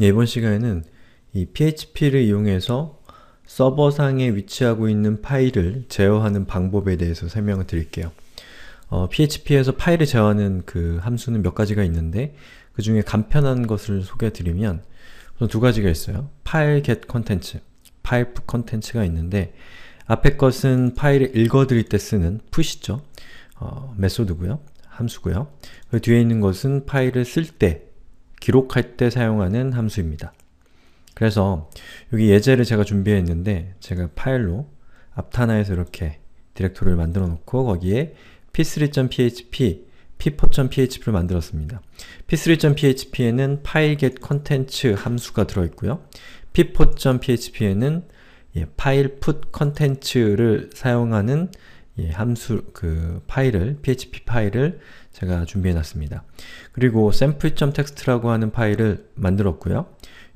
이번 네 시간에는 이 PHP를 이용해서 서버상에 위치하고 있는 파일을 제어하는 방법에 대해서 설명을 드릴게요. 어, PHP에서 파일을 제어하는 그 함수는 몇 가지가 있는데 그 중에 간편한 것을 소개드리면 해 우선 두 가지가 있어요. 파일 get 컨텐츠, 파일 put 컨텐츠가 있는데 앞에 것은 파일을 읽어드릴 때 쓰는 push죠. 어, 메소드고요 함수고요. 그 뒤에 있는 것은 파일을 쓸때 기록할 때 사용하는 함수입니다. 그래서 여기 예제를 제가 준비했는데 제가 파일로 앞타나에서 이렇게 디렉토리를 만들어 놓고 거기에 p3.php, p4.php를 만들었습니다. p3.php에는 파일 get 컨텐츠 함수가 들어있고요. p4.php에는 예, 파일 put 컨텐츠를 사용하는 예, 함수 그 파일을 php 파일을 제가 준비해 놨습니다. 그리고 sample.txt라고 하는 파일을 만들었고요.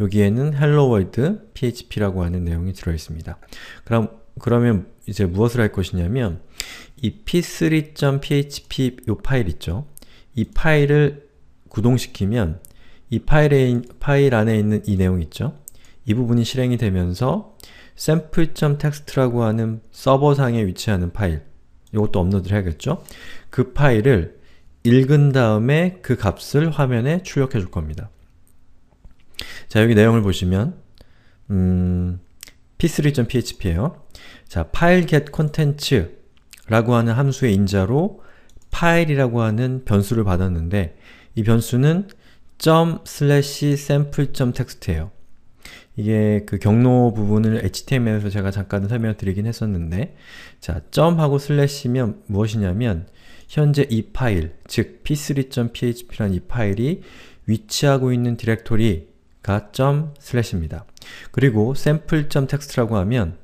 여기에는 hello world php라고 하는 내용이 들어 있습니다. 그럼 그러면 이제 무엇을 할 것이냐면 이 p3.php 요 파일 있죠. 이 파일을 구동시키면 이 파일에 파일 안에 있는 이 내용 있죠. 이 부분이 실행이 되면서 sample.txt라고 하는 서버상에 위치하는 파일 이것도 업로드를 해야겠죠? 그 파일을 읽은 다음에 그 값을 화면에 출력해 줄 겁니다. 자, 여기 내용을 보시면 음, p3.php예요. 자, 파일 get 컨텐츠 라고 하는 함수의 인자로 파일이라고 하는 변수를 받았는데 이 변수는 .sample.txt예요. 이게 그 경로 부분을 HTML에서 제가 잠깐 설명을 드리긴 했었는데 자, 점하고 슬래시면 무엇이냐면 현재 이 파일, 즉 p3.php라는 이 파일이 위치하고 있는 디렉토리가 점 슬래시입니다. 그리고 sample.txt라고 하면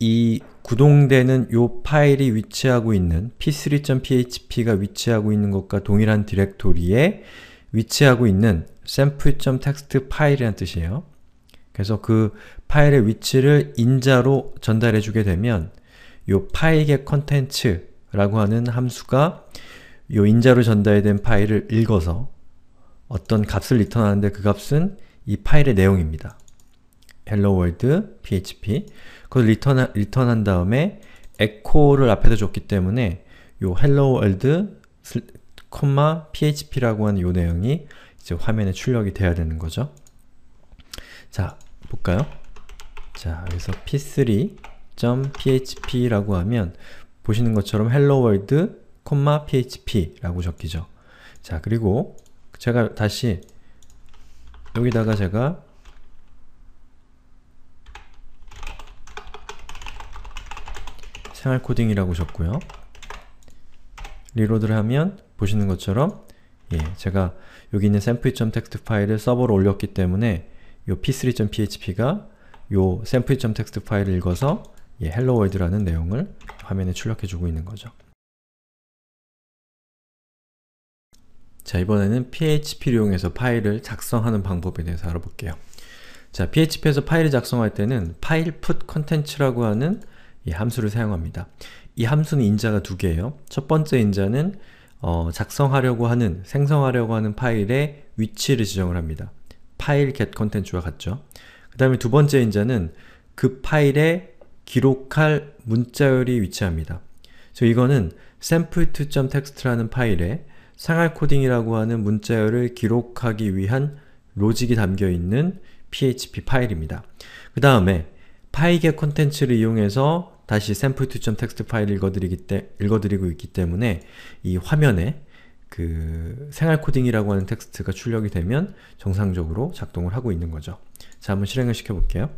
이 구동되는 요 파일이 위치하고 있는 p3.php가 위치하고 있는 것과 동일한 디렉토리에 위치하고 있는 sample.txt 파일이란 뜻이에요. 그래서 그 파일의 위치를 인자로 전달해 주게 되면 요 파일의 컨텐츠라고 하는 함수가 요 인자로 전달된 파일을 읽어서 어떤 값을 리턴하는데 그 값은 이 파일의 내용입니다. hello world php 그걸 리턴, 리턴한 다음에 echo를 앞에다 줬기 때문에 요 hello world php라고 하는 요 내용이 이제 화면에 출력이 돼야 되는 거죠. 자, 볼까요? 자, 여기서 p3.php라고 하면 보시는 것처럼 hello world, php라고 적히죠. 자, 그리고 제가 다시 여기다가 제가 생활 코딩이라고 적고요. 리로드를 하면 보시는 것처럼 예, 제가 여기 있는 sample.txt 파일을 서버로 올렸기 때문에 요 p3.php가 요 sample.txt 파일을 읽어서 예, hello world라는 내용을 화면에 출력해 주고 있는 거죠. 자, 이번에는 php를 이용해서 파일을 작성하는 방법에 대해서 알아볼게요. 자, php에서 파일을 작성할 때는 파일 put 컨텐츠라고 하는 이 함수를 사용합니다. 이 함수는 인자가 두 개예요. 첫 번째 인자는 어, 작성하려고 하는, 생성하려고 하는 파일의 위치를 지정을 합니다. 파일 get 컨텐츠와 같죠. 그 다음에 두 번째 인자는 그 파일에 기록할 문자열이 위치합니다. 그래서 이거는 sample2.txt라는 파일에 상할 코딩이라고 하는 문자열을 기록하기 위한 로직이 담겨있는 php 파일입니다. 그 다음에 파이게 컨텐츠를 이용해서 다시 sample2.txt 파일을 읽어드리기 때, 읽어드리고 있기 때문에 이 화면에 그 생활 코딩이라고 하는 텍스트가 출력이 되면 정상적으로 작동을 하고 있는 거죠. 자, 한번 실행을 시켜볼게요.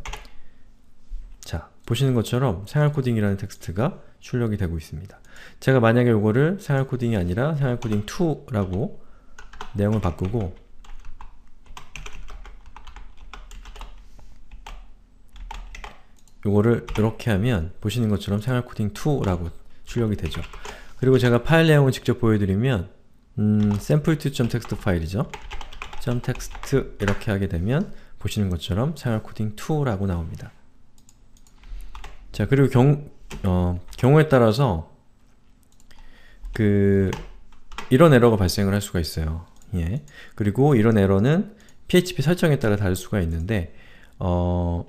자, 보시는 것처럼 생활 코딩이라는 텍스트가 출력이 되고 있습니다. 제가 만약에 이거를 생활 코딩이 아니라 생활 코딩 2라고 내용을 바꾸고 이거를 이렇게 하면 보시는 것처럼 생활 코딩 2라고 출력이 되죠. 그리고 제가 파일 내용을 직접 보여드리면 음, sample2.txt 파일이죠. .txt 이렇게 하게 되면 보시는 것처럼 생활코딩2라고 나옵니다. 자, 그리고 경 어, 경우에 따라서 그 이런 에러가 발생을 할 수가 있어요. 예. 그리고 이런 에러는 PHP 설정에 따라 다를 수가 있는데 어,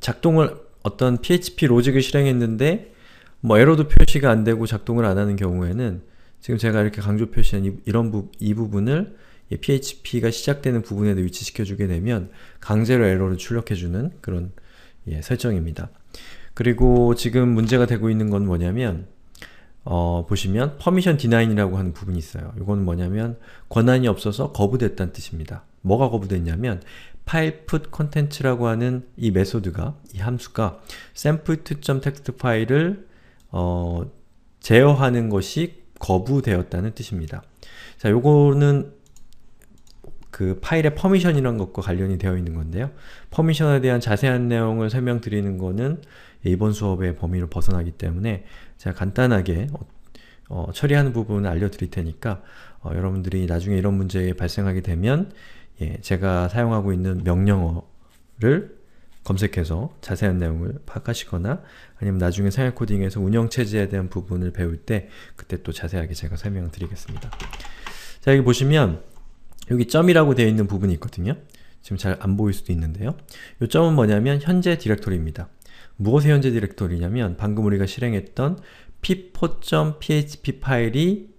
작동을 어떤 PHP 로직을 실행했는데 뭐 에러도 표시가 안되고 작동을 안하는 경우에는 지금 제가 이렇게 강조 표시한 이, 이런 부, 이 부분을 PHP가 시작되는 부분에도 위치시켜주게 되면 강제로 에러를 출력해주는 그런 예, 설정입니다. 그리고 지금 문제가 되고 있는 건 뭐냐면 어, 보시면 퍼미션 디나인이라고 하는 부분이 있어요. 이건 뭐냐면 권한이 없어서 거부됐다는 뜻입니다. 뭐가 거부됐냐면 파일 put 컨텐츠라고 하는 이 메소드가 이 함수가 샘플 m p l e 2 t x t 파일을 어, 제어하는 것이 거부되었다는 뜻입니다. 자, 요거는 그 파일의 퍼미션이란 것과 관련이 되어 있는 건데요. 퍼미션에 대한 자세한 내용을 설명드리는 거는 이번 수업의 범위를 벗어나기 때문에 제가 간단하게 어, 어, 처리하는 부분을 알려드릴 테니까 어, 여러분들이 나중에 이런 문제 발생하게 되면 예, 제가 사용하고 있는 명령어를 검색해서 자세한 내용을 파악하시거나 아니면 나중에 생활 코딩에서 운영체제에 대한 부분을 배울 때 그때 또 자세하게 제가 설명드리겠습니다. 자 여기 보시면 여기 점이라고 되어 있는 부분이 있거든요. 지금 잘 안 보일 수도 있는데요. 이 점은 뭐냐면 현재 디렉토리입니다. 무엇의 현재 디렉토리냐면 방금 우리가 실행했던 p i p h p 파일이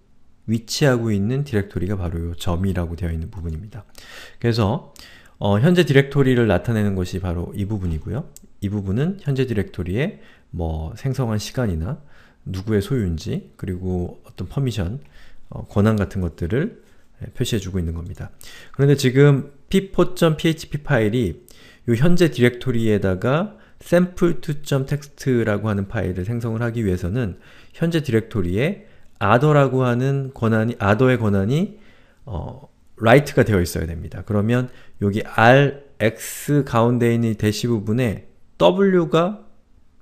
위치하고 있는 디렉토리가 바로 이 점이라고 되어 있는 부분입니다. 그래서 어, 현재 디렉토리를 나타내는 것이 바로 이 부분이고요. 이 부분은 현재 디렉토리에 뭐 생성한 시간이나 누구의 소유인지 그리고 어떤 퍼미션, 어, 권한 같은 것들을 예, 표시해주고 있는 겁니다. 그런데 지금 p i p h p 파일이 이 현재 디렉토리에다가 sample2.txt라고 하는 파일을 생성을 하기 위해서는 현재 디렉토리에 adder라고 하는 권한이 adder의 권한이 어, r i g h 가 되어 있어야 됩니다. 그러면 여기 rx 가운데 있는 대시 부분에 w가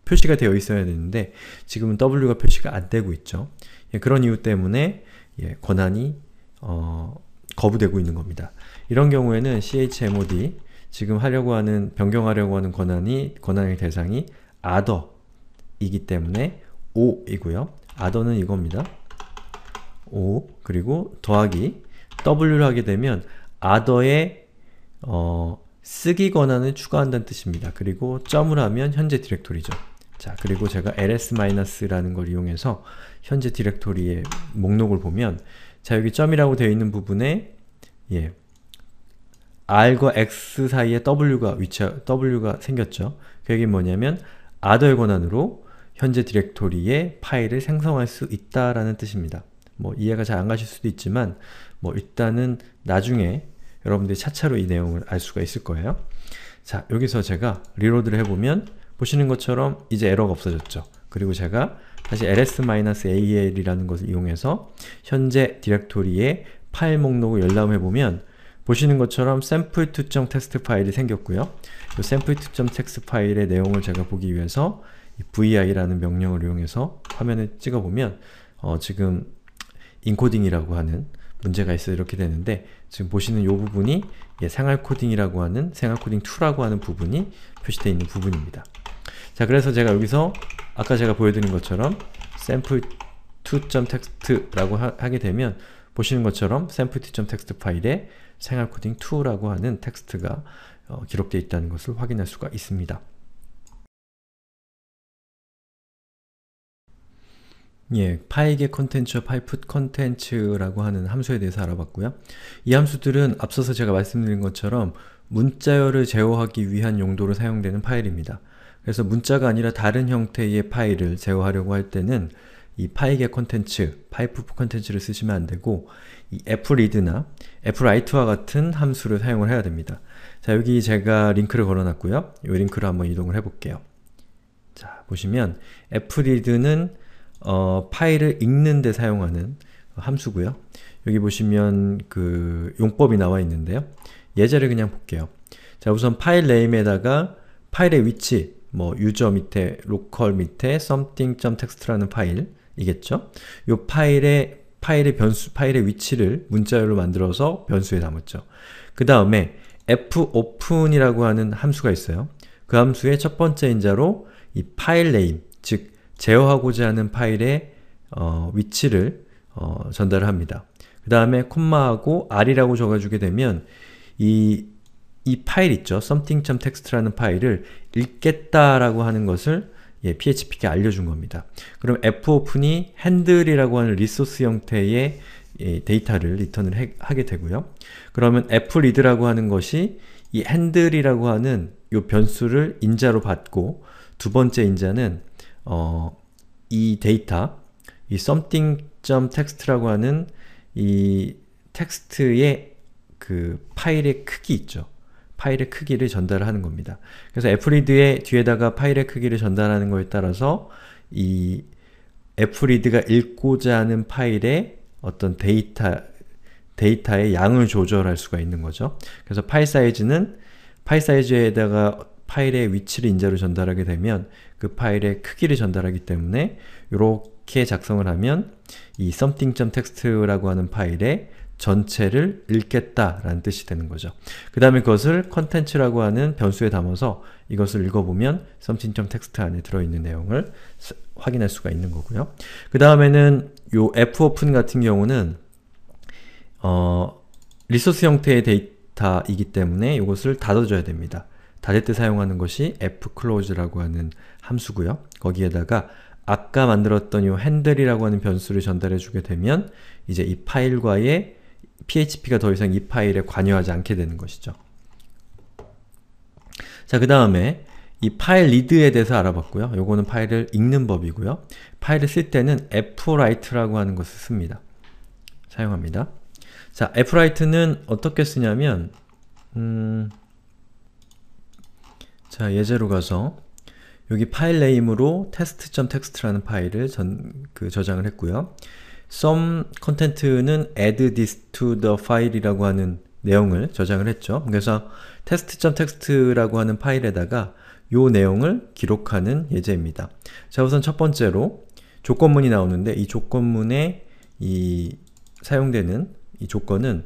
표시가 되어 있어야 되는데 지금은 w가 표시가 안 되고 있죠. 예, 그런 이유 때문에 예, 권한이 어, 거부되고 있는 겁니다. 이런 경우에는 chmod 지금 하려고 하는 변경하려고 하는 권한이 권한의 대상이 other이기 때문에 o이고요. other는 이겁니다. o 그리고 더하기 W를 하게 되면 other에 어, 쓰기 권한을 추가한다는 뜻입니다. 그리고 점을 하면 현재 디렉토리죠. 자, 그리고 제가 ls-라는 걸 이용해서 현재 디렉토리의 목록을 보면 자, 여기 점이라고 되어 있는 부분에 예, r과 x 사이에 w가 위치 w가 생겼죠. 그게 뭐냐면 o t h e r 권한으로 현재 디렉토리의 파일을 생성할 수 있다라는 뜻입니다. 뭐 이해가 잘 안 가실 수도 있지만 뭐 일단은 나중에 여러분들이 차차로 이 내용을 알 수가 있을 거예요. 자, 여기서 제가 리로드를 해보면 보시는 것처럼 이제 에러가 없어졌죠. 그리고 제가 다시 ls-al이라는 것을 이용해서 현재 디렉토리의 파일 목록을 열람해보면 보시는 것처럼 sample2.txt 파일이 생겼고요. 이 sample2.txt 파일의 내용을 제가 보기 위해서 vi라는 명령을 이용해서 화면을 찍어보면 어, 지금 인코딩이라고 하는 문제가 있어 이렇게 되는데 지금 보시는 이 부분이 예, 생활 코딩이라고 하는 생활 코딩 2라고 하는 부분이 표시되어 있는 부분입니다. 자 그래서 제가 여기서 아까 제가 보여드린 것처럼 sample 2.txt라고 하게 되면 보시는 것처럼 sample 2.txt 파일에 생활 코딩 2라고 하는 텍스트가 어, 기록되어 있다는 것을 확인할 수가 있습니다. 예, 파이게 컨텐츠와 파이풋 컨텐츠라고 하는 함수에 대해서 알아봤고요. 이 함수들은 앞서서 제가 말씀드린 것처럼 문자열을 제어하기 위한 용도로 사용되는 파일입니다. 그래서 문자가 아니라 다른 형태의 파일을 제어하려고 할 때는 이 파이게 컨텐츠, 파이프 컨텐츠를 쓰시면 안되고 이 애플리드나 애플라이트와 같은 함수를 사용을 해야 됩니다. 자, 여기 제가 링크를 걸어놨고요. 이 링크로 한번 이동을 해볼게요. 자, 보시면 애플리드는 어, 파일을 읽는데 사용하는 함수고요. 여기 보시면 그 용법이 나와 있는데요. 예제를 그냥 볼게요. 자 우선 파일 네임에다가 파일의 위치, 뭐 유저 밑에, 로컬 밑에 something.txt라는 파일이겠죠? 이 파일의 파일의 변수, 파일의 위치를 문자열로 만들어서 변수에 담았죠. 그 다음에 fopen이라고 하는 함수가 있어요. 그 함수의 첫 번째 인자로 이 파일 네임, 즉 제어하고자 하는 파일의 어, 위치를 어, 전달을 합니다. 그 다음에 콤마하고 r이라고 적어주게 되면 이, 이 파일 있죠? something.txt라는 파일을 읽겠다라고 하는 것을 예, php께 알려준 겁니다. 그럼 fopen이 handle이라고 하는 리소스 형태의 예, 데이터를 리턴을 해, 하게 되고요. 그러면 flead라고 하는 것이 이 handle이라고 하는 이 변수를 인자로 받고 두 번째 인자는 어, 이 데이터, 이 something.txt라고 하는 이 텍스트의 그 파일의 크기 있죠. 파일의 크기를 전달하는 겁니다. 그래서 애프리드의 뒤에다가 파일의 크기를 전달하는 것에 따라서 이 애프리드가 읽고자 하는 파일의 어떤 데이터, 데이터의 양을 조절할 수가 있는 거죠. 그래서 파일 사이즈는 파일 사이즈에다가 파일의 위치를 인자로 전달하게 되면 그 파일의 크기를 전달하기 때문에 이렇게 작성을 하면 이 something.txt라고 하는 파일의 전체를 읽겠다라는 뜻이 되는 거죠. 그 다음에 그것을 컨텐츠라고 하는 변수에 담아서 이것을 읽어보면 something.txt 안에 들어있는 내용을 확인할 수가 있는 거고요. 그 다음에는 요 fopen 같은 경우는 어, 리소스 형태의 데이터이기 때문에 이것을 닫아줘야 됩니다. 닫을 때 사용하는 것이 fclose라고 하는 함수고요. 거기에다가 아까 만들었던 이핸들이라고 하는 변수를 전달해 주게 되면 이제 이 파일과의 php가 더 이상 이 파일에 관여하지 않게 되는 것이죠. 자, 그 다음에 이 파일 리드에 대해서 알아봤고요. 요거는 파일을 읽는 법이고요. 파일을 쓸 때는 fwrite라고 하는 것을 씁니다. 사용합니다. 자, fwrite는 어떻게 쓰냐면 음... 자, 예제로 가서 여기 파일 네임으로 test.txt라는 파일을 전, 그 저장을 했고요. sum c o n t e n t 는 add this to the file이라고 하는 내용을 저장을 했죠. 그래서 test.txt라고 하는 파일에다가 요 내용을 기록하는 예제입니다. 자, 우선 첫 번째로 조건문이 나오는데 이 조건문에 이 사용되는 이 조건은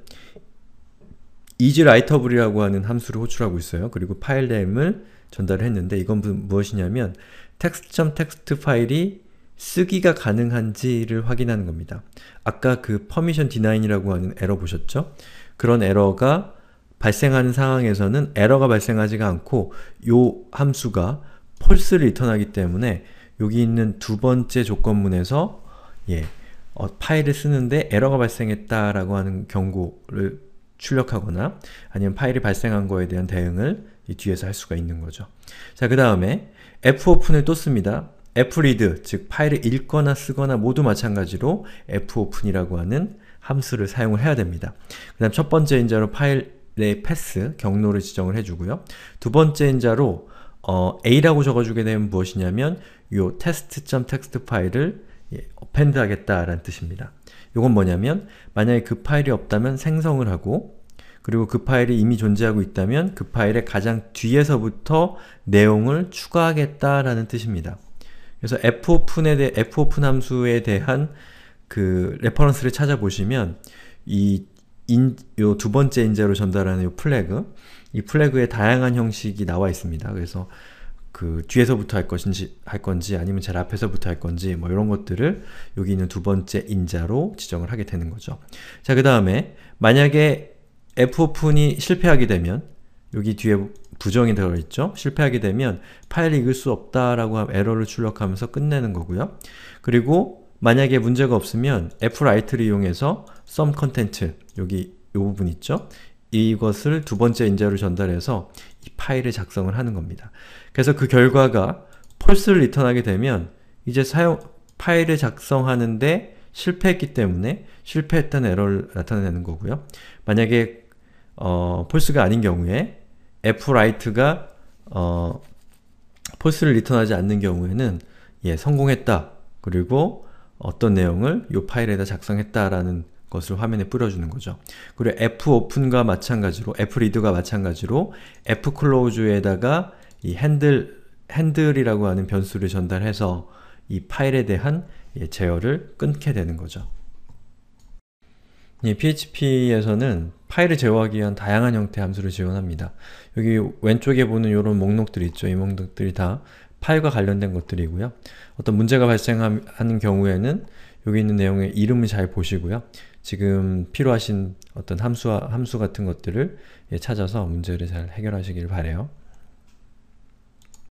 isWriter이라고 하는 함수를 호출하고 있어요. 그리고 파일 네임을 전달을 했는데 이건 무엇이냐면 텍스트.텍스트 텍 파일이 쓰기가 가능한지를 확인하는 겁니다. 아까 그 permission denied이라고 하는 에러 보셨죠? 그런 에러가 발생하는 상황에서는 에러가 발생하지가 않고 요 함수가 false를 리턴하기 때문에 여기 있는 두 번째 조건문에서 예, 어, 파일을 쓰는데 에러가 발생했다라고 하는 경고를 출력하거나 아니면 파일이 발생한 거에 대한 대응을 이 뒤에서 할 수가 있는 거죠. 자, 그 다음에 fopen을 또 씁니다. fread, 즉 파일을 읽거나 쓰거나 모두 마찬가지로 fopen이라고 하는 함수를 사용을 해야 됩니다. 그 다음 첫 번째 인자로 파일의 패스, 경로를 지정을 해주고요. 두 번째 인자로 어, a라고 적어주게 되면 무엇이냐면 요 test.txt 파일을 예, append 하겠다라는 뜻입니다. 이건 뭐냐면 만약에 그 파일이 없다면 생성을 하고 그리고 그 파일이 이미 존재하고 있다면 그 파일의 가장 뒤에서부터 내용을 추가하겠다라는 뜻입니다. 그래서 fopen에 대해 fopen 함수에 대한 그 레퍼런스를 찾아보시면 이 두 번째 인자로 전달하는 이 플래그 이 플래그의 다양한 형식이 나와 있습니다. 그래서 그 뒤에서부터 할 것인지 할 건지 아니면 제일 앞에서부터 할 건지 뭐 이런 것들을 여기 있는 두 번째 인자로 지정을 하게 되는 거죠. 자, 그 다음에 만약에 F오픈이 실패하게 되면 여기 뒤에 부정이 들어있죠? 실패하게 되면 파일 읽을 수 없다라고 에러를 출력하면서 끝내는 거고요. 그리고 만약에 문제가 없으면 fwrite를 이용해서 sum 컨텐츠 여기 이 부분 있죠? 이것을 두 번째 인자로 전달해서 이 파일을 작성을 하는 겁니다. 그래서 그 결과가 false를 리턴하게 되면 이제 사용 파일을 작성하는데 실패했기 때문에 실패했다는 에러를 나타내는 거고요. 만약에 어, 폴스가 아닌 경우에 fWrite가 어, 폴스를 리턴하지 않는 경우에는 예, 성공했다. 그리고 어떤 내용을 이 파일에다 작성했다라는 것을 화면에 뿌려주는 거죠. 그리고 fopen과 마찬가지로, fread과 마찬가지로 fclose에다가 이 핸들, 핸들이라고 하는 변수를 전달해서 이 파일에 대한 예, 제어를 끊게 되는 거죠. 이 예, PHP에서는 파일을 제어하기 위한 다양한 형태의 함수를 지원합니다. 여기 왼쪽에 보는 이런 목록들이 있죠. 이 목록들이 다 파일과 관련된 것들이고요. 어떤 문제가 발생하는 경우에는 여기 있는 내용의 이름을 잘 보시고요. 지금 필요하신 어떤 함수와 함수 같은 것들을 예, 찾아서 문제를 잘 해결하시길 바래요.